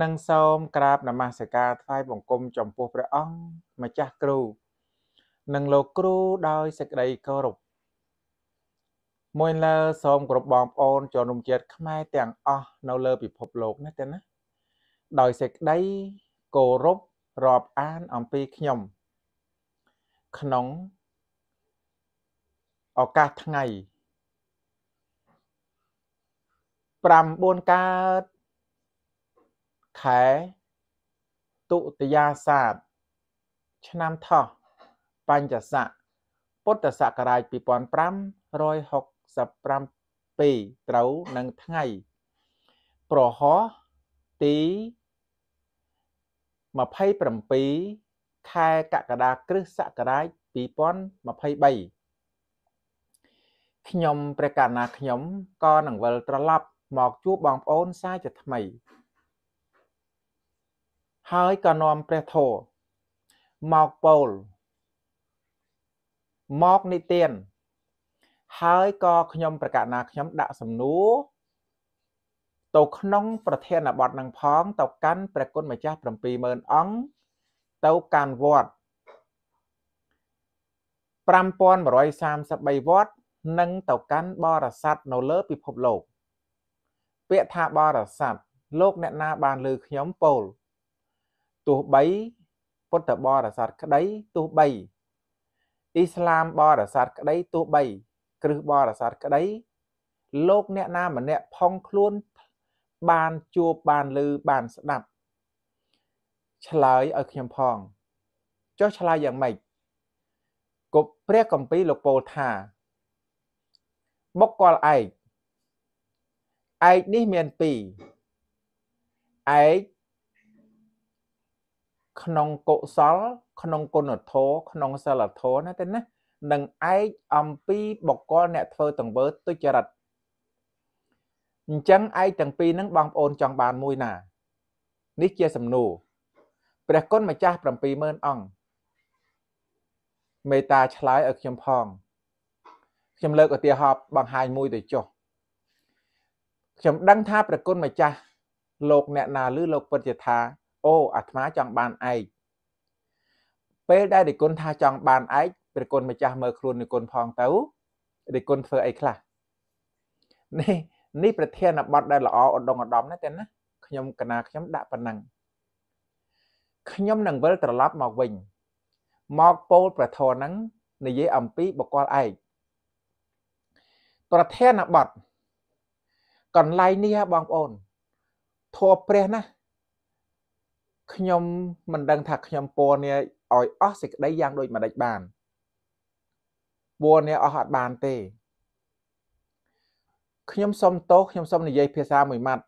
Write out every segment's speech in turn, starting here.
និងសូមក្រាបនមស្ការថ្វាយបង្គំ ចំពោះព្រះអង្គម្ចាស់គ្រូនិងលោកគ្រូដោយសេចក្តីគោរពមួយលើសូមគោរពបងប្អូនជនរួមជាតិខ្មែរទាំងអស់នៅលើ ពិភពលោកណាទេណាដោយសេចក្តីគោរពរាប់អានអំពីខ្ញុំ ក្នុងឱកាសថ្ងៃ9កើតខែទុតិយាសាទឆ្នាំថោះបញ្ញស័កពុទ្ធសករាជ2567ត្រូវនឹងថ្ងៃ ប្រហោះទី27ខែកក្កដាគ្រិស្តសករាជ2023ខ្ញុំព្រះកណាខ្ញុំក៏នឹងវិលត្រឡប់ មកជួបបងប្អូនសាជាថ្មីហើយក៏នាំព្រះធរមកពោលមកនិទានហើយក៏ខ្ញុំប្រកាសណាខ្ញុំដាក់សំណួរទៅក្នុងប្រធានបទនឹងផង ទៅកាន់ព្រះគុណម្ចាស់70000អង្គទៅកាន់វត្ត5133វត្ត និង ទៅកាន់បរិស័ទនៅលើពិភពលោក ពាក្យថាបរិស័ទលោកអ្នកណាបានលើខ្ញុំពោលទោះបីពុទ្ធបរិស័ទក្តីទោះបីអ៊ីស្លាមបរិស័ទក្តីទោះបី គ្រឹះបរិស័ទក្តីលោកអ្នកណាម្នាក់ផងខ្លួនបានជួបបានឮបានស្ដាប់ឆ្លើយឲ្យខ្ញុំផងចុះឆ្លើយយ៉ាងម៉េចគប់ព្រះកម្ពីលោកពោលថាបុគ្គលឯកឯកនេះមាន2ឯកក្នុងកុសល ក្នុងគុណធម៌ក្នុងសិលធម៌ណាទេណានឹងឯកអំពីបុគ្គលអ្នកធ្វើទង្វើទុច្ចរិតអញ្ចឹងឯកទាំងពីរហ្នឹងបងប្អូនចង់បានមួយណា នេះជាសំណួរព្រះគុណម្ចាស់70000អង្គមេត្តាឆ្លើយឲ្យខ្ញុំផង ខ្ញុំលើកឧទាហរណ៍បង្ហាញមួយទៅចុះខ្ញុំដឹងថាព្រះគុណម្ចាស់ លោក អ្នកណាឬលោកពុទ្ធិថាអូអាត្មាចង់បានឯកពេលដែលរិគុណថាចង់បានឯកព្រះគុណម្ចាស់មើលខ្លួនរិគុណផងទៅរិគុណធ្វើអីខ្លះនេះនេះប្រធានបទដែលល្អឧត្តមឧត្តមណាស់ទេណាខ្ញុំកណាខ្ញុំដាក់ប៉ុណ្ណឹងខ្ញុំនឹងវិលត្រឡប់មកវិញ មកពោលប្រធរហ្នឹងនិយាយអំពីបកលឯកប្រធានបទកន្លែងនេះបងប្អូនធัวព្រះណាខ្ញុំមិនដឹងថាខ្ញុំពណ៌នេះឲ្យអស់សេចក្តីយ៉ាងដូចម្ដេចបានពណ៌នេះអស់អត់បានទេខ្ញុំសុំទោសខ្ញុំសុំនិយាយភាសាមួយម៉ាត់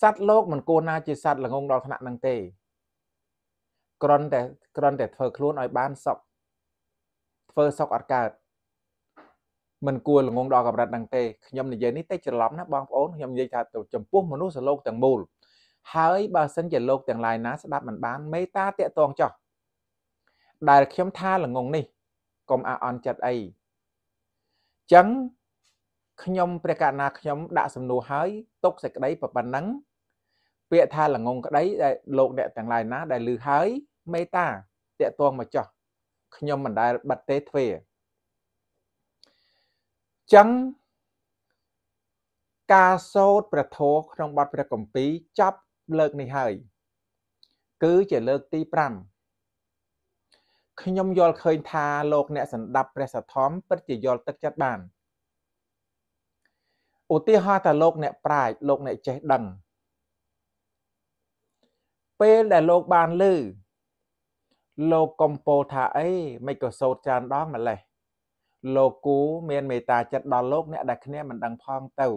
សត្វលោកមិនគួរណាជាសត្វល្ងងដល់ថ្នាក់នឹងទេគ្រាន់តែគ្រាន់តែធ្វើខ្លួនឲ្យបានសុខធ្វើសុខអត់កើតមិនគួរល្ងងដល់កម្រិតហ្នឹងទេខ្ញុំនិយាយនេះតែច្រឡំណាបងប្អូនខ្ញុំនិយាយថាចំពោះមនុស្សសលោកទាំងមូលហើយបើសិនជាលោកទាំងឡាយណា ស្ដាប់មិនបានមេត្តាតាក់ទងចោះដែលខ្ញុំថាល្ងងនេះកុំអាអន់ចិត្តអីចឹងខ្ញុំព្រះកណាខ្ញុំដាក់សំណួរហើយຕົកសេចក្តីប៉ុណ្ណឹងពាក្យថាល្ងងក្តីដែលលោកអ្នកទាំងឡាយណា ដែលឮហើយ មេត្តាតាក់ទងមកចោះខ្ញុំមិនដែលបិទទេទ្វេចឹងការសោតព្រះធម៌ក្នុងបទព្រះគម្ពីរចាប់លើកនេះហើយគឺជាលើកទី5ខ្ញុំយល់ឃើញថាលោកអ្នកសម្ដាប់ព្រះសទ្ធំពិតជាយល់ទឹកចិត្តបានឧទាហរណ៍ថាលោកអ្នក ប្រាជ្ញលោកអ្នកចេះដឹងពេលដែលលោកបានលឺលោកកំពូលថាអីមិនក៏សោតចានដងម្លេះលោកគូមានមេត្តាចិត្តដល់លោកអ្នកដែលគ្នាមិនដឹងផងទៅ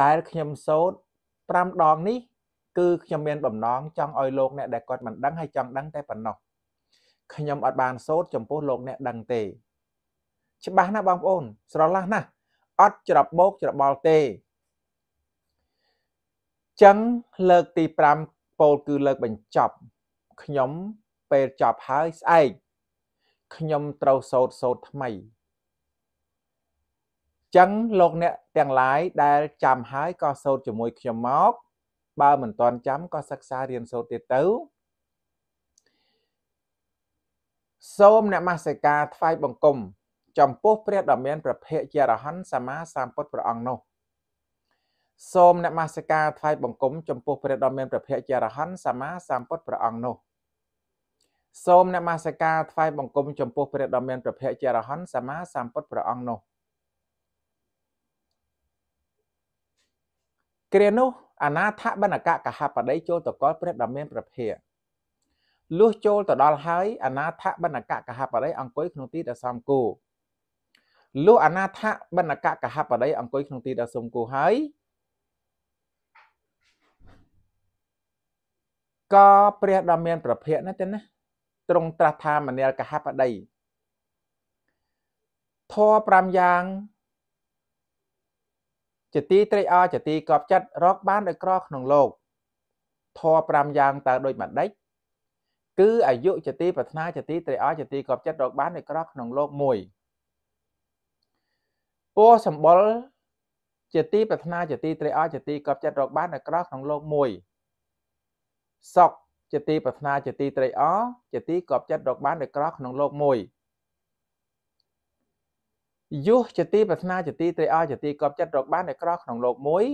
ដែលខ្ញុំសោត5ដងនេះ គឺខ្ញុំមានបំណងចង់ឲ្យលោកអ្នកដែលគាត់មិនដឹងហើយចង់ដឹងតែប៉ុណ្ណោះខ្ញុំអត់បានសោតចំពោះលោកអ្នកដឹងទេច្បាស់ណាស់បងប្អូន ស្រឡះណាស់អត់ច្របោកច្របល់ទេចឹងលើកទី5ពោលគឺលើកបញ្ចប់ខ្ញុំពេលចប់ហើយស្អែកខ្ញុំត្រូវសោតសោតថ្មីចឹងលោកអ្នកទាំងឡាយដែលចាំហើយក៏សូត្រជាមួយខ្ញុំមកបើមិនទាន់ចាំក៏សិក្សារៀនសូត្រទៀតទៅសូមនមស្ការថ្វាយបង្គំចំពោះព្រះដ៏មានព្រះភិក្ខជារហន្តសម្មាសម្ពុទ្ធព្រះអង្គនោះសូមនមស្ការថ្វាយបង្គំចំពោះព្រះដ៏មានព្រះភិក្ខជារហន្តសម្មាសម្ពុទ្ធព្រះអង្គនោះសូមនមស្ការថ្វាយបង្គំចំពោះព្រះដ៏មានព្រះភិក្ខជារហន្តសម្មាសម្ពុទ្ធព្រះអង្គនោះគ្រានោះអាណាថបណ្ឌកកហបតីចូលទៅកល់ព្រះដ៏មាន ប្រភពលុះចូលទៅដល់ហើយអាណាថបណ្ឌកកហបតីអង្គុយក្នុងទីដ៏សំគូលុះអាណាថបណ្ឌកកហបតីអង្គុយក្នុងទីដ៏សំគូហើយក៏ព្រះដ៏មាន ប្រភពណាទេណាទ្រង់ត្រាស់ថាមនាលកហបតីធម៌5យ៉ាងជាទីត្រេកអរជាទីកប់ចិត្តរកបានដោយក្រក្នុងលោកធေါ်5យ៉ាងតើដូចមួយដេចគឺអាយុជាទីប្រាថ្នាជាទីត្រេកអរជាទីកប់ចិត្តរកបានដោយក្រក្នុងលោកមួយពណ៌សម្បុរជាទីប្រាថ្នាជាទីត្រេកអរជាទីកប់ចិត្តរកបានដោយក្រក្នុងលោកមួយសក់ជាទីប្រាថ្នាជាទីត្រេកអរជាទីកប់ចិត្តរកបានដោយក្រក្នុងលោកមួយយុះជាទីប្រាថ្នាជាទីត្រេកអរជាទីកប់ចិត្តរកបានតែក្រក្នុងលោកមួយ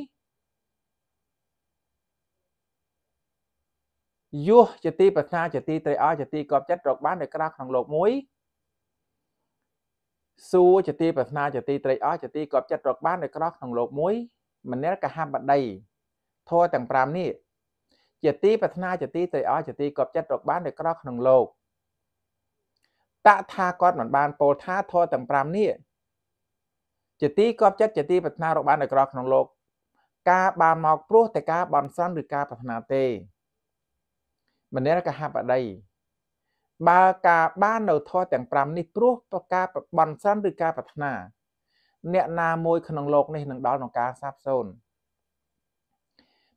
យុះជាទីប្រាថ្នាជាទីត្រេកអរជាទីកប់ចិត្តរកបានតែក្រក្នុងលោកមួយសួរជាទីប្រាថ្នាជាទីត្រេកអរជាទីកប់ចិត្តរកបានតែក្រក្នុងលោកមួយមនិលកហបដីធម៌ទាំង5នេះជាទីប្រាថ្នាជាទីត្រេកអរជាទីកប់ចិត្តរកបានតែក្រក្នុងលោកតថាគាត់មិនបានពោលថាធម៌ទាំង5នេះជាទីកប់ចិត្តជាទីប្រាថ្នារបស់អ្នកក្រក្នុងលោកការបានមកព្រោះតែការបន់ស្រន់ឬការប្រាថ្នាទេមនេរកហបដីបើការបាននៅធម៌ទាំង5នេះព្រោះប្រការបន់ស្រន់ឬការប្រាថ្នាអ្នកណាមួយក្នុងលោកនេះនឹងដល់ក្នុងការសាបសូន្យ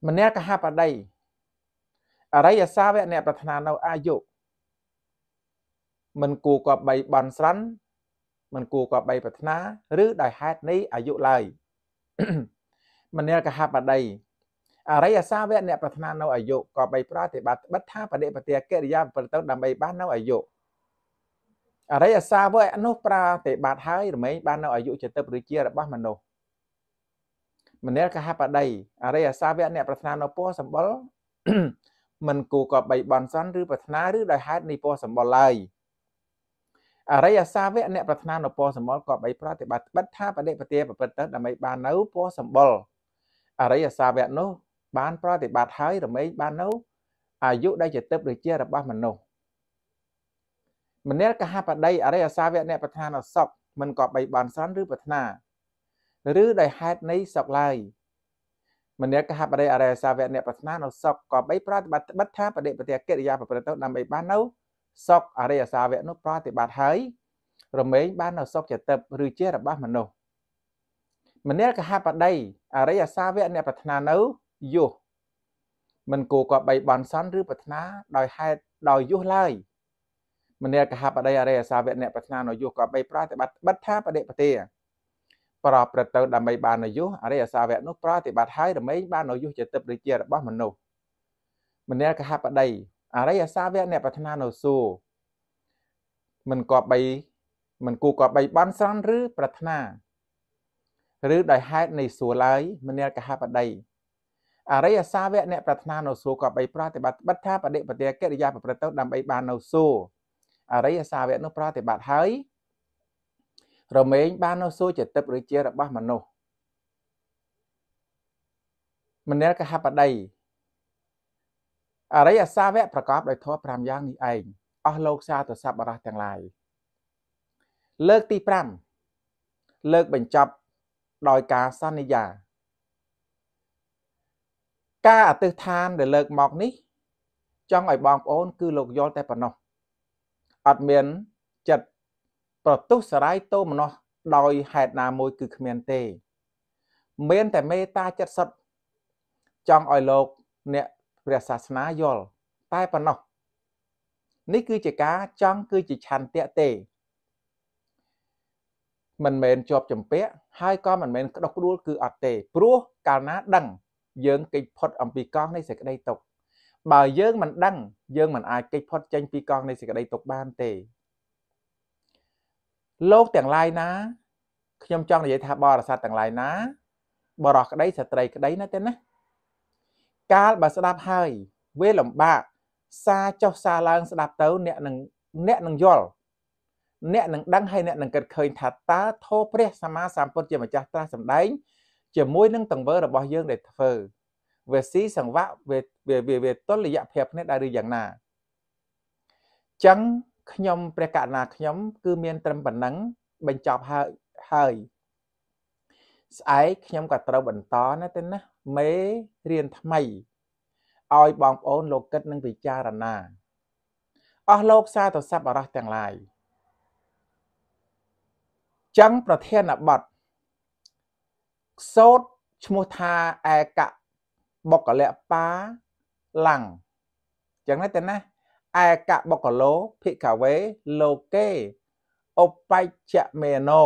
មនេរកហបដីអរិយសាវៈអ្នកប្រាថ្នានៅអាយុមិនគួរគប្បីបន់ស្រន់មិនគួរគប្បីប្រាថ្នាឬដោយហេតុនៃអាយុឡើយមនាលកហបដីអរិយសាវៈអ្នកប្រាថ្នានៅអាយុក៏បីប្រតិបត្តិបិទថាបដិបទាកិរិយា ប្រព្រឹត្តទៅដើម្បីបាននៅអាយុអរិយសាវៈនោះប្រតិបត្តិហើយរមែងបាននៅអាយុចិត្តឬជារបស់មនុស្សម្នាលកហបដីអរិយសាវៈអ្នកប្រាថ្នានៅពណ៌សម្បុរមិនគូក៏បីបនសនឬប្រាថ្នាឬដោយហេតុនៃពណ៌សម្បុរឡើយអរិយសាវកអ្នកប្រាថ្នានៅពណ៌សម្បល់ក៏បីប្រតិបត្តិបិទថាបដិបទាប្រព្រឹត្តទៅដើម្បីបាននៅពណ៌សម្បល់អរិយសាវកនោះបានប្រតិបត្តិហើយរមែងបាននៅអាយុដែលជាទឹកដូចជារបស់មនុស្សម្នាលកហបដីអរិយសាវកអ្នកប្រាថ្នានៅសុខមិនក៏បីបានស្រន់ឬប្រាថ្នាឬដោយហេតុនៃសុខឡើយមនាកហបរិអរិយសាវៈអ្នកប្រាថ្នានៅសុខក៏បីប្រតិបត្តិបិទថាបដិបទាកិរិយាប្រព្រឹត្តទៅដើម្បីបាននៅសុខអរិយសាវៈនោះប្រតិបត្តិហើយរមែងបាននៅសុខចិត្តឬជារបស់មនុស្សមនាលកហបដីអរិយសាវៈអ្នកប្រាថ្នានៅយុះមិនគួរគាត់បីបន់សន់ឬប្រាថ្នាដោយហេតុដោយយុះឡើយមនាលកហបដីអរិយសាវៈអ្នកប្រាថ្នានៅយុះគាត់បីប្រតិបត្តិបិទថាបដិបទាប្រព្រឹត្តទៅដើម្បីបាននៅយុះអរិយសាវៈនោះប្រតិបត្តិហើយរមែងបាននៅយុះចិត្តឬជារបស់មនុស្សមនាលកហបដីអរិយសាវៈអ្នកប្រាថ្នានៅសួគ៌មិនគប្បីមិនគូគប្បីបន់ស្រន់ឬប្រាថ្នាឬដោយហេតុនៃសួរឡើយមនាលកហបដីអរិយសាវកអ្នកប្រាថ្នានៅសួគ៌ក៏បីប្រតិបត្តិបិទថាបដិបទាកិរិយាប្រព្រឹត្តទៅដើម្បីបាននៅសួគ៌អរិយសាវកនោះប្រតិបត្តិហើយរមែងបាននៅសួគ៌ជាទឹកឬជារបស់មនុស្សមនាលកហបដីអរិយសាវៈប្រកបដោយធម៌5យ៉ាងនេះឯងអស់លោកសាទសប្បរៈទាំងឡាយលើកទី5លើកបញ្ចប់ដោយការសន្យាការអតិថានដែលលើកមកនេះ ចង់ឲ្យបងប្អូន គឺលោកយល់តែប៉ុណ្ណោះអត់មានចិត្តប្រទុះសរាយតោមនោះដោយហេតុណាមួយគឺគ្មានទេ មានតែមេត្តាចិត្តសុទ្ធចង់ឲ្យលោកអ្នកព្រះសាសនាយល់តែប៉ុណ្ណោះនេះគឺជាការចង់គឺជាឆន្ទៈទេមិនមែនជាប់ចម្ពាក់ហើយក៏មិនមែនក្តុកក្តួលគឺអត់ទេព្រោះកាលណាដឹង យើងគេចផុតអំពីកងនៃសេចក្តីទុកបើយើងមិនដឹង យើងមិនអាចគេចផុតចេញពីកងនៃសេចក្តីទុកបានទេលោកទាំងឡាយណាខ្ញុំចង់និយាយថាបរិស័ទទាំងឡាយណា បរោះក្តីស្ត្រីក្តីណាទេណាកាលបើស្ដាប់ហើយវាលំបាកសារចុះសារឡើងស្ដាប់ទៅ អ្នកនឹងអ្នកនឹងយល់អ្នកនឹងដឹងហើយអ្នកនឹងគិតឃើញថាតើធោព្រះសម្មាសម្ពុទ្ធជាម្ចាស់ត្រាស់សម្ដែងជាមួយនឹងទង្វើរបស់យើងដែលធ្វើវាស៊ីសង្វាក់វាវាវាទលយៈភាពនេះដែរឬយ៉ាងណាចឹងខ្ញុំព្រះករណាខ្ញុំ គឺមាន ត្រឹមប៉ុណ្ណឹងបញ្ចប់ហើយហើយស្អែកខ្ញុំក៏ត្រូវបន្តណាទេណាមេរៀនថ្មីឲ្យបងប្អូនលោកគិតនិងពិចារណាអស់លោកសាទរស័ព្ទអរោះទាំងឡាយចឹងប្រធានបទសោតឈ្មោះថាឯកបុគ្គលៈប៉ាឡាំងចឹងណាទៅណាឯកបុគ្គលោភិក្ខវេលោកេឧបច្ចមេណោ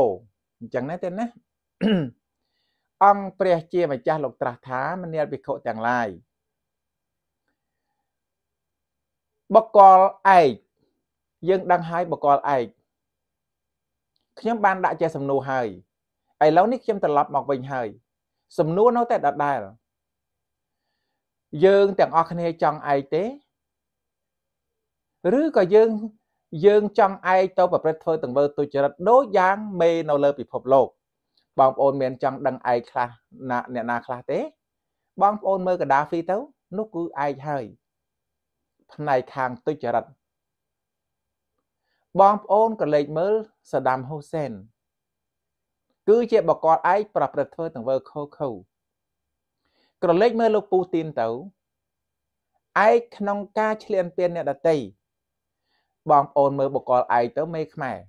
អញ្ចឹងណាទៅណាអង្គព្រះជាម្ចាស់លោកត្រាស់ថាមនាលវិខុទាំងឡាយបកលឯកយើងដឹងហើយបកលឯកខ្ញុំបានដាក់ជាសំណួរហើយឥឡូវនេះខ្ញុំត្រឡប់មកវិញហើយ សំណួរនៅតែដដែលយើងទាំងអស់គ្នាចង់ឯកទេឬក៏យើងយើងចង់ឯកទៅប្រព្រឹត្តធ្វើទង្វើទុច្ចរិតដូចយ៉ាងមេនៅលើពិភពលោកបងប្អូនមានចង់ដឹងឯកខ្លះណាអ្នកណាខ្លះទេ បងប្អូនមើលកដាហ្វីទៅ នោះគឺឯកហើយផ្នែកខាងទុច្ចរិត បងប្អូនក៏លេចមើលសាដាមហ៊ូសែនគឺជាបកកលឯកប្រព្រឹត្តធ្វើទង្វើខុសខូវក្រឡេកមើលលោកពូទីនទៅឯកក្នុងការឆ្លៀនពៀនអ្នកដតីបងប្អូនមើលបកលឯកទៅមេខ្មែរ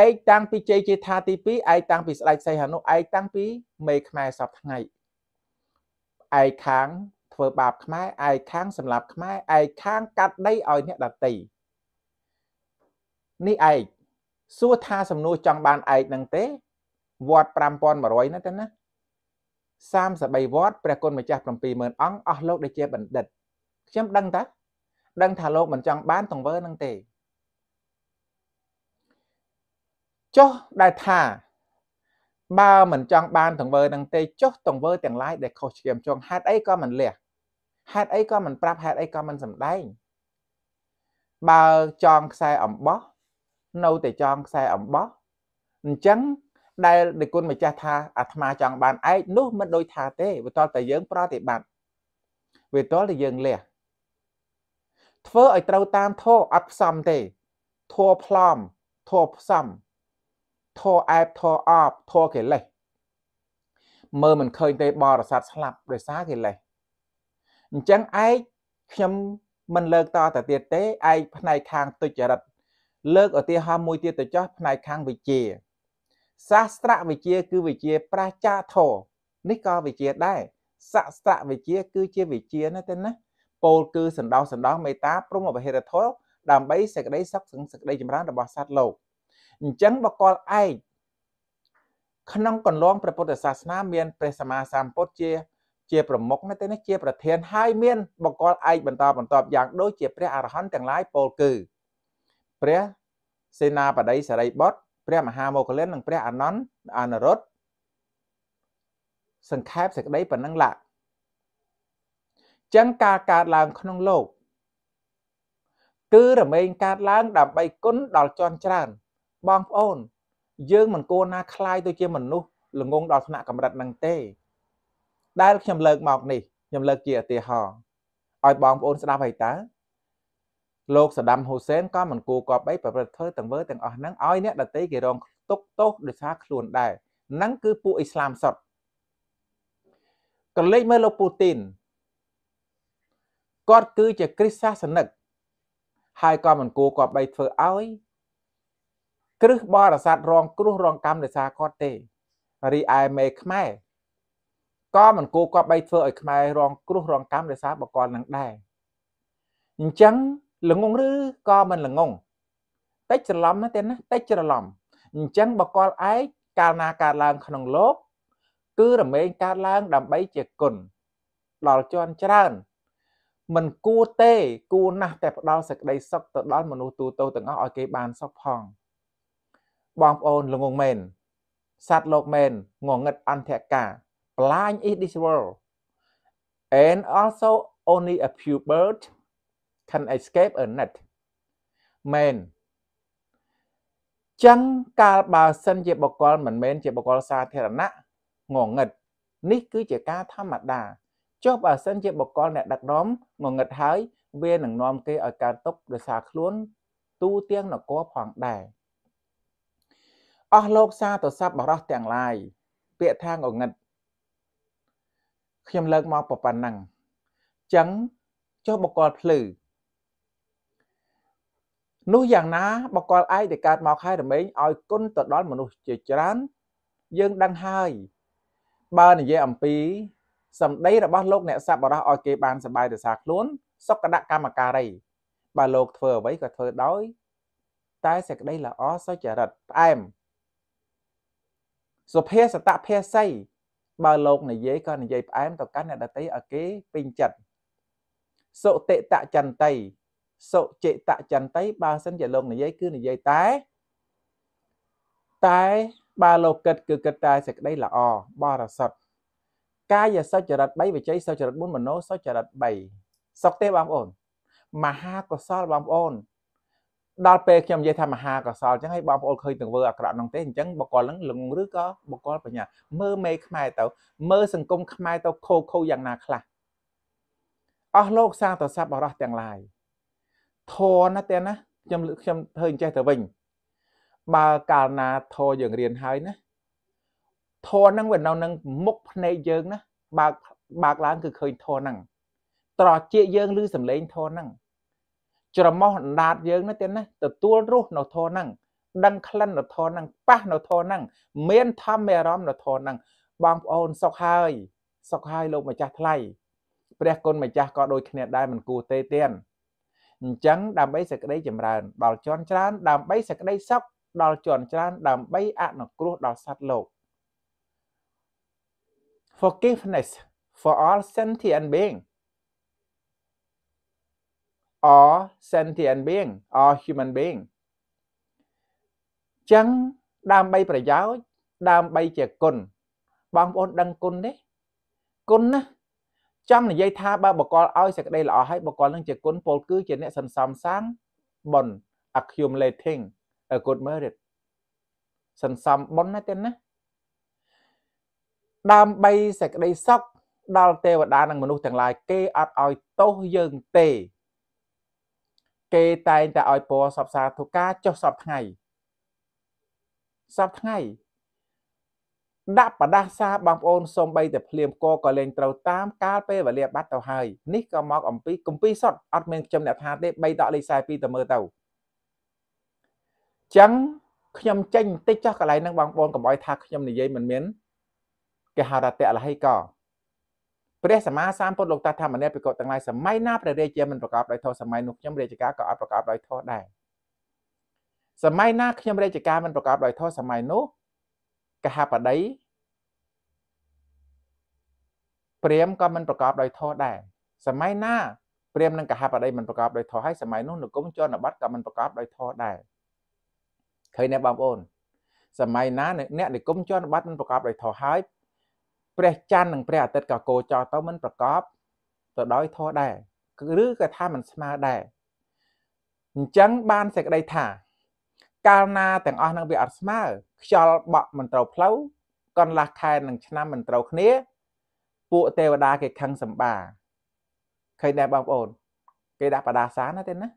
ឯកតាំងពីជ័យជេថាទី2ឯកតាំងពីស្ដេចសីហនុឯកតាំងពីមេខ្មែរសពថ្ងៃឯកខាងធ្វើបាបខ្មែរឯកខាងសម្លាប់ខ្មែរឯកខាងកាត់ដីឲ្យអ្នកដតីនេះឯកសួរថាសំណួរចង់បានឯកនឹងទេវត្ត5100ណាទៅណា33វត្តព្រះគុណម្ចាស់70000អង្គអស់លោកដែលជាបណ្ឌិតខ្ញុំដឹងតាដឹងថាលោកមិនចង់បានទង្វើនឹងទេចុះដែលថា បើមិនចង់បានទង្វើ នឹងទេ ចុះទង្វើទាំងឡាយដែលខុសឆ្គៀមឆ្គងហេតុអីក៏មិនលះហេតុអីក៏មិនប្រាប់ហេតុអីក៏មិនសំដែងបើចងខ្សែអំបោះនៅតែចងខ្សែអំបោះអញ្ចឹង ដែលដឹកគុណម្ចាស់ថាអាត្មាចង់បានឯកនោះមិនដូចថាទេវាតលតែយើងប្រតិបត្តិវាតលតែយើងលះធ្វើឲ្យត្រូវតាមធម៌អត់ផ្សំទេធัวផ្លំធัวផ្សំធေါ်អែបធေါ်អប់ធေါ်កិលេសមើលមិនឃើញទេបរិស័ទស្លាប់ដោយសារកិលេសអញ្ចឹងឯងខ្ញុំមិនលើកតទៅទៀតទេឯងផ្នែកខាងទុច្ចរិតលើកឧទាហរណ៍មួយទៀតទៅចោះផ្នែកខាងវិជា សាស្ត្រវិជា គឺវិជាប្រជាធរនេះក៏វិជា ដែរសាស្ត្រវិជា គឺជាវិជាណាទេណាពោលគឺសណ្ដោសណ្ដោមេត្តាព្រមអវហេរធរដើម្បីសេចក្តីសុខសេចក្តីចម្រើនរបស់សត្វលោកអញ្ចឹងបកលឯកក្នុងកន្លងព្រះពុទ្ធសាសនាមានព្រះសម្មាសម្ពុទ្ធជាជាប្រមុខនៅទីនេះជា ប្រធានហើយមានបកលឯកបន្តបន្តយ៉ាងដូចជាព្រះអរហន្តទាំងឡាយពោលគឺព្រះសេនាបតីសារីបុត្រព្រះមហាមោគលិននិងព្រះអានន្តអនរុទ្ធសង្ខេបសេចក្តីប៉ុណ្ណឹងឡាចឹងការកើតឡើងក្នុងលោក គឺរមែងកើតឡើងដើម្បីគុណដល់ជន់ច្រើនបងប្អូនយើងមិនគួរណាខ្លាយទៅជាមនុស្សល្ងងដល់ថ្នាក់កម្រិតហ្នឹងទេ ដែលខ្ញុំលើកមកនេះខ្ញុំលើកជាឧទាហរណ៍ឲ្យបងប្អូនស្ដាប់ហើយតើលោកសាដាំហ៊ូសែនក៏មិនគួរគប់អីប្រព្រឹត្តធ្វើទាំងវើទាំងអស់ហ្នឹងឲ្យអ្នកដតីគេរង ទុកទោសដោយសារខ្លួនដែរហ្នឹងគឺពួកអ៊ីស្លាមសុទ្ធកលេចមើលលោកពូទីនគាត់គឺជាគ្រិស្តសាសនិក ហើយក៏មិនគួរគប់បីធ្វើឲ្យគ្រឹះបរិស័ទរងគ្រោះរងកម្មដោយសារគាត់ទេរីឯមេខ្មែរក៏មិនគួរគាត់បីធ្វើឲ្យខ្មែររងគ្រោះរងកម្មដោយសារបកលនឹងដែរអញ្ចឹងល្ងងឬក៏មិនល្ងងតិចច្រឡំណាទេណាតិចច្រឡំអញ្ចឹងបកលឯកកាលណាកើតឡើងក្នុងលោក គឺរមែងកើតឡើងដើម្បីជាគុណដល់ជន់ច្រើន មិនគួរទេគួរណាស់តែផ្ដល់សេចក្តីសុខទៅដល់មនុស្សទូទៅទាំងអស់ឲ្យគេបានសុខផង។បងប្អូនល្ងងមែនសត្វលោកមែនងងឹតអន្តរការ blind is this world and also only a few birds can escape a net មែនចឹងកាលបើសិនជាបកលមិនមែនជាបកលសាធារណៈងងឹតនេះ គឺជាការធម្មតាចុះបើសិនជាបកលអ្នកដឹកនាំងងឹតហើយវានឹងនាំគេឲ្យកើតទុកដោយសារខ្លួន ទូទាំងនគរផងដែរអស់លោកសាទៅសັບបរោះទាំងឡាយពាក្យថាងងឹតខ្ញុំលើកមកប្រប៉ុណ្ណឹងចឹងចុះបកលភ្លឺនោះយ៉ាងណាបកលឯងដែលកើតមកហើយរមែងឲ្យគុណទៅដល់មនុស្សជាច្រើនយើងដឹងហើយបើនិយាយអំពី សម្ដីរបស់លោកអ្នកសប្បុរសឲ្យគេបានសบายទៅសារខ្លួនសុខដកម្មការីបើលោកធ្វើអ្វីក៏ធ្វើដោយ តែសេចក្តីល្អសុចរិតផ្អែមសុភាសតភាស័យបើលោកនិយាយក៏និយាយផ្អែមទៅកាន់អ្នកដតីឲ្យគេពេញចិត្តសុតិតចន្តីសុចេតចន្តីបើសិនជាលោកនិយាយគឺនិយាយតែតែបើលោកគិតគឺគិតតែសេចក្តីល្អបរិសុទ្ធកាយសុចរិត3វិជ័យសុចរិត4មនោសុចរិត3សុខទេបងប្អូនមហាកុសលបងប្អូនដល់ពេលខ្ញុំនិយាយថាមហាកសលអញ្ចឹងឲ្យបងប្អូនឃើញទាំងធ្វើអាក្រក់នោះទេអញ្ចឹងបកលនឹងលងឬក៏បកលបញ្ញាមើលមេខ្មែរទៅមើលសង្គមខ្មែរទៅខូខូយ៉ាងណាខ្លះអស់លោកសាទរស័ព្ទអរោះទាំងឡាយធរណាតែណាខ្ញុំខ្ញុំធ្វើអញ្ចេះទៅវិញ បើកាលណាធរយើងរៀនហើយណាធរហ្នឹងវានៅនឹងមុខភ្នែកយើងណាបើកបើកឡើងគឺឃើញធរហ្នឹងត្រជាយើងឬសំលេងធរហ្នឹងច្រមុះអណ្ដាតយើងណាទៀតណាទទួលរស នៅធរហ្នឹងដឹងក្លិននៅធរហ្នឹងប៉ះនៅធរហ្នឹងមានធម្មអារម្មណ៍នៅធរហ្នឹងបងប្អូនសុខហើយសុខហើយលោកម្ចាស់ថ្លៃព្រះគុណម្ចាស់ក៏ដូចគ្នាដែរមិនគួរទេទៀតអញ្ចឹងដើម្បីសេចក្តីចម្រើនដល់ជន់ច្រើន ដើម្បីសេចក្តីសុខដល់ជន់ច្រើនដើម្បីអនុគ្រោះដល់សត្វលោក forgiveness for all sentient being or sentient being or human being ចឹងដើម្បីប្រយោជន៍ដើម្បីជាគុណបងប្អូនដឹងគុណទេគុណណាចង់និយាយថាបើបកលឲ្យសេចក្តីល្អហើយបកលនឹងជាគុណពលគឺជាអ្នកសន្សំសាងបុណ្យ accumulating a good merit សន្សំបុណ្យណាទៀតណាដើម្បីសេចក្តីសុខដល់ទេវតានិងមនុស្សទាំងឡាយគេអត់ឲ្យទោសយើងទេគេតែងតែឲ្យពណ៌សពសាធុការចុះសពថ្ងៃសពថ្ងៃ ដាក់បដាសាបងប្អូនសូមបីតែភ្លៀមកក៏លែងត្រូវតាមកាលពេលវេលាបាត់ទៅហើយនេះក៏មកអំពីកំពីសតអត់មានខ្ញុំអ្នកថាទេ3ដកលេខ42ទៅមើលទៅចឹងខ្ញុំចេញបន្តិចចោះកន្លែងហ្នឹងបងប្អូនកុំអោយថាខ្ញុំនិយាយមិនមានគេហៅថាតៈលហីកោព្រះសម្មាសម្ពុទ្ធលោកតាធម្មនេពិកុទាំងឡាយសម័យណាព្រះរាជាមិនប្រកបដោយធម៌សម័យនោះខ្ញុំរាជការក៏អត់ប្រកបដោយធម៌ដែរសម័យណាខ្ញុំរាជការមិនប្រកបដោយធម៌សម័យនោះកហបតីព្រាមក៏មិនប្រកបដោយធម៌ដែរសម័យណាព្រាមនិងកហបតីមិនប្រកបដោយធម៌ហើយសម័យនោះនគមជន់បត្តិក៏មិនប្រកបដោយធម៌ដែរឃើញទេបងប្អូន សម័យណាអ្នកនិគមជន់បត្តិមិនប្រកបដោយធម៌ហើយព្រះច័ន្ទនិងព្រះអាទិត្យក៏គោចរទៅមិនប្រកបទៅដោយធម៌ដែរឬក៏ថាមិនស្មើដែរអញ្ចឹងបានសេចក្តីថា កាលណាទាំងអស់នឹងវាអត់ស្មើខ្យល់បក់មិនត្រូវផ្លូវកន្លះខែនិងឆ្នាំមិនត្រូវគ្នា ពួកទេវតាគេខឹងសម្បាឃើញដែរបងប្អូនគេដាក់បដាសាណាទេណា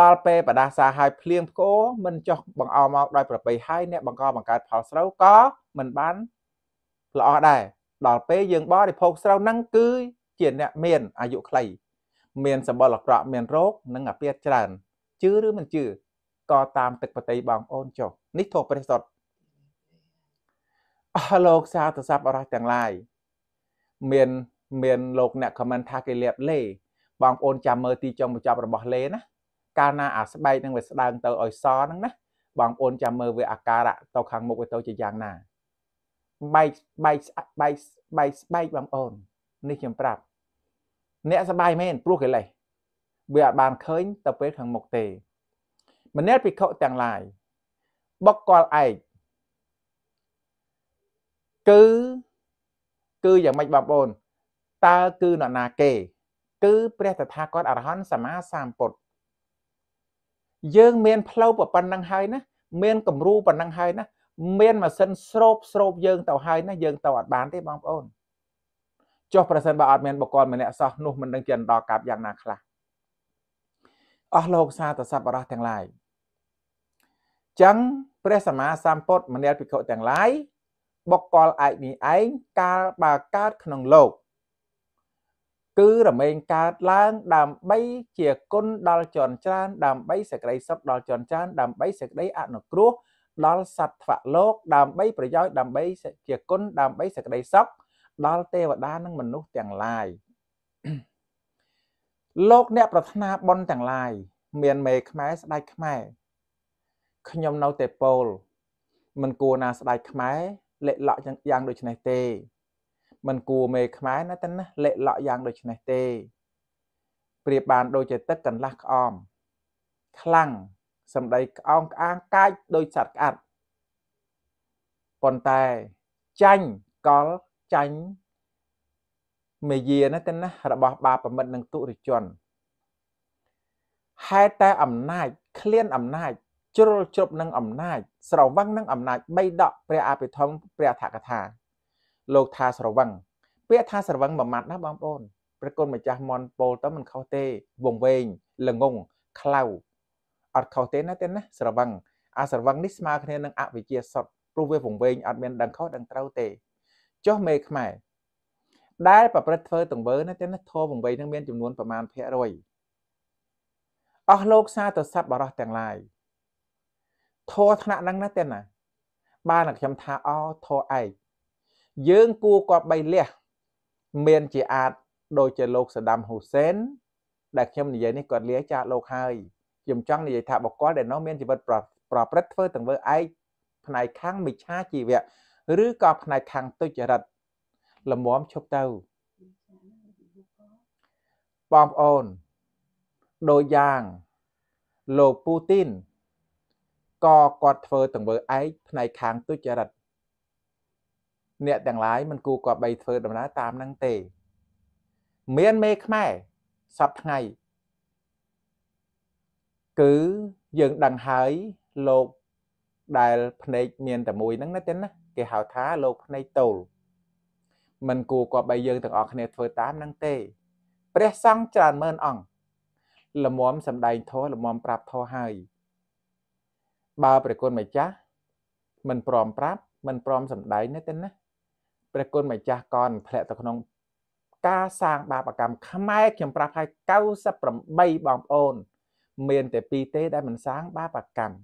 ដល់ពេលបដាសាហើយភ្លៀងផ្គរមិនចុះបង្អោមកដោយប្របីហើយអ្នកបង្កបង្កើតផលស្រូវក៏មិនបានល្អដែរដល់ពេលយើងបរិភោគស្រូវហ្នឹងគឺជាអ្នកមានអាយុខ្លីមានសម្បល់អក្រក់មានរោគនិង អាពាធច្រើនជឿឬមិនជឿក៏តាមទឹកប្រតិបងអូនចុះនេះធម៌ព្រះសុទ្ធអស់លោកសាទស័ព្ទអរស់ទាំងឡាយមានមានលោកអ្នកខមមិនថាគេលាបលេ បងប្អូនចាំមើលទីចុងបញ្ចប់របស់លេណាកាលណាអាស្បែកនឹងវាស្ដើងទៅឲ្យសហ្នឹងណាបងប្អូនចាំមើលវាអាការៈទៅខាងមុខវាទៅជាយ៉ាងណាបែកបែកបែកបែកស្បែកបងប្អូននេះខ្ញុំប្រាប់អ្នកសបាយមែនព្រោះកិលេសវាអាចបានឃើញទៅពេលខាងមុខទេម្នាក់ភិក្ខុទាំងឡាយបុគ្គលឯកគឺគឺយ៉ាងម៉េចបងប្អូនតើគឺនរណាគេ គឺ ព្រះតថាគតអរហន្តសម្មាសម្ពុទ្ធយើងមានផ្លូវប៉ុណ្ណឹងហើយណាមានគំរូប៉ុណ្ណឹងហើយណាមានម៉ាស៊ីនស្រូបស្រូបយើងទៅហើយណាយើងទៅអត់បាន ទេបងប្អូនចុះប្រសិនបើអត់មានបុគ្គលម្នាក់សោះនោះមិនដឹងជាដល់កាប់យ៉ាងណាខ្លះអស់លោកសាទៅសប្បុរសទាំងឡាយចឹងព្រះសម្មាសម្ពុទ្ធមនាលភិក្ខុទាំងឡាយបុគ្គលឯកនេះឯងកាលបើកើតក្នុងលោក គឺរមែងកើតឡើង ដើម្បីជាគុណដល់ជនច្រើនដើម្បីសេចក្តីសុខដល់ជនច្រើនដើម្បីសេចក្តីអនុគ្រោះដល់សត្វថ្វលោកដើម្បីប្រយោជន៍ដើម្បីជាគុណដើម្បីសក្តីសុខដល់ទេវតានិងមនុស្សទាំងឡាយលោកអ្នកប្រាថ្នាបុណ្យទាំងឡាយមានមេខ្មែរស្ដេចខ្មែរខ្ញុំនៅតែពោលមិនគួរណាស្ដេចខ្មែរលេឡក់យ៉ាងដូចនេះទេមិនគួរមេខ្មែរណាតែណាលេឡក់យ៉ាងដូចនេះទេ ប្រៀបបានដូចជាទឹកកន្លះក្អមខ្លាំងសម្ដីក្អោងក្អាងកាចដោយសត្វក្អាត់ប៉ុន្តែចាញ់កលចាញ់មេយាណាទៅណារបស់បាប្រមិតនិងទុរិជនហេតុតែអំណាចក្លៀនអំណាចជ្រុលជ្រប់នឹងអំណាចស្រវឹងនឹងអំណាចបីដកព្រះអភិធម្មព្រះអធកថាលោកថាស្រវឹងពាក្យថាស្រវឹងមួយម៉ាត់ណាបងប្អូនព្រះគុណម្ចាស់មនពោលទៅមិនខុសទេ វងវែងល្ងងខ្លៅអត់ខុសទេណាទេណាស្រវឹងអាស្រវឹងនេះស្មើគ្នានឹងអវិជ្ជាសុទ្ធព្រោះវាវង្វេងអត់មានដឹងខុសដឹងត្រូវទេចុះមេខ្មែរដែល ប្រព្រឹត្តធ្វើទង្វើណាទេណាធម៌វង្វេងនឹងមានចំនួនប្រមាណភាគរយអស់លោកសាទៅសັບបរោះទាំងឡាយធေါ်ថ្នាក់ហ្នឹងណាទេណាបានខ្ញុំថាអធေါ်ឯកយើងគួរគាត់បីលះមានជាអាចដូចជាលោកសាដាំហ៊ូសែនដែល ខ្ញុំនិយាយនេះគាត់លាចាកលោកហើយខ្ញុំចង់និយាយថាបុគ្គលដែលនោះមានជីវិតប្រព្រឹត្តធ្វើទាំងធ្វើឯកផ្នែកខាងមិច្ឆាជីវៈឬក៏ផ្នែកខាងទុច្ចរិតលំមឈប់ទៅបងប្អូនដូចយ៉ាងលោកពូទីនក៏គាត់ធ្វើទាំងធ្វើឯកផ្នែកខាងទុច្ចរិតអ្នកទាំងឡាយមិនគួរគាត់បីធ្វើដំណើរតាមនឹងទេ មានមេខ្មែរសពថ្ងៃគឺយើងដឹងហើយលោកដែលភ្នែកមានតែមួយហ្នឹងណាទេណាគេហៅថាលោកភ្នែកតូលមិនគួរគប្បីយើងទាំងអស់គ្នាធ្វើតាមហ្នឹងទេព្រះសង្ឃច្រើនម៉ឺនអង្គលមមសំដែងធម៌លមមប្រាប់ធម៌ហើយបើព្រះគុណម្ចាស់មិនព្រមប្រាប់មិនព្រមសំដែងណាទេណាព្រះគុណម្ចាស់ក៏នឹងធ្លាក់ទៅក្នុង ការសាងបាបកម្មខ្មែរខ្ញុំប្រាប់ហើយ98បងប្អូនមានតែពីរទេដែលមិនសាងបាបកម្ម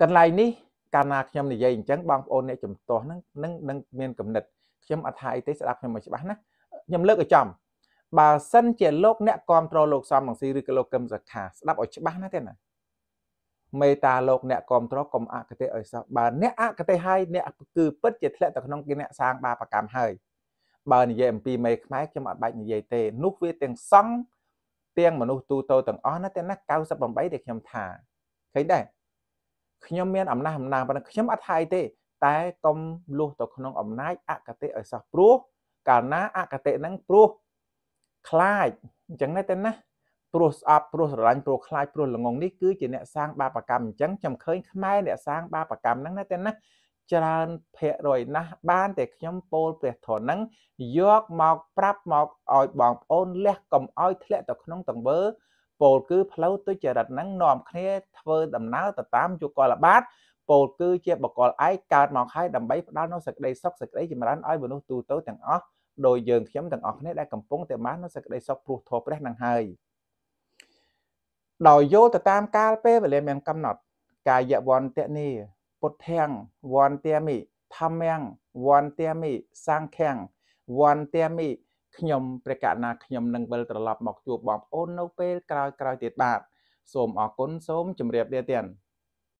កន្លែងនេះកាលណាខ្ញុំនិយាយអញ្ចឹងបងប្អូនអ្នកជំទាស់នឹងនឹងនឹងមានគំនិតខ្ញុំអត់ថាអីទេស្ដាប់ខ្ញុំមកច្បាស់ណាខ្ញុំលើកឲ្យចំបើសិនជាលោកអ្នកគ្រប់គ្រងលោកសំរងស៊ីឬក៏លោកកឹមសខាស្ដាប់ឲ្យច្បាស់ណាទេណាមេតាលោកអ្នកគ្រប់គ្រងកុំអកតេឲ្យសោះបើអ្នកអកតេឲ្យអ្នកគឺពិតជាធ្លាក់ទៅក្នុងគេអ្នកសាងបាបកម្មហើយបើនិយាយអំពីមេខ្មែរខ្ញុំអត់បាច់និយាយទេ នោះវាទាំងសងទាំងមនុស្សទូទៅទាំងអស់ណាទាំងណា98ដែលខ្ញុំថាឃើញដែរខ្ញុំមានអំណះអំណាចប៉ុន្តែខ្ញុំអត់ហាយទេ តែកុំលុះទៅក្នុងអំណាចអកតេឲ្យសោះព្រោះកាលណាអកតេហ្នឹងព្រោះខ្លាចអញ្ចឹងណាទាំងណាព្រោះស្អប់ព្រោះស្រឡាញ់ព្រោះខ្លាចព្រោះល្ងងនេះគឺជាអ្នកសាងបាបកម្មអញ្ចឹងខ្ញុំឃើញខ្មែរអ្នកសាងបាបកម្មហ្នឹងណាទាំងណាច្រើនភាគរយណាស់បានតែខ្ញុំពោលព្រះធរនឹងយកមកប្រាប់មកឲ្យបងប្អូនលះកំឲ្យ ធ្លាក់ទៅក្នុងទង្វើពោលគឺផ្លូវទុច្ចរិតនឹងនាំគ្នាធ្វើដំណើរទៅតាមយុគលបាតពោលគឺជាបកលឯកកើតមកហើយដើម្បីផ្ដល់នូវសេចក្តីសុខសេចក្តីចម្រើនឲ្យមនុស្សទូទៅទាំងអស់ដោយយើងខ្ញុំទាំងអស់គ្នាដែលកំពុងតែបាននូវសេចក្តីសុខព្រោះធម៌ព្រះនឹងហើយដោយយល់ទៅតាមកាលពេលវេលាមានកំណត់កាយវន្តនីពុទ្ធាំងវន្តេមិធម្មាំងវន្តេមិសង្ឃាំងវន្តេមិខ្ញុំព្រះកណាខ្ញុំនឹងវិលត្រឡប់មកជួបបងប្អូននៅពេលក្រោយៗទៀតបាទសូមអរគុណសូមជម្រាបលាទៀត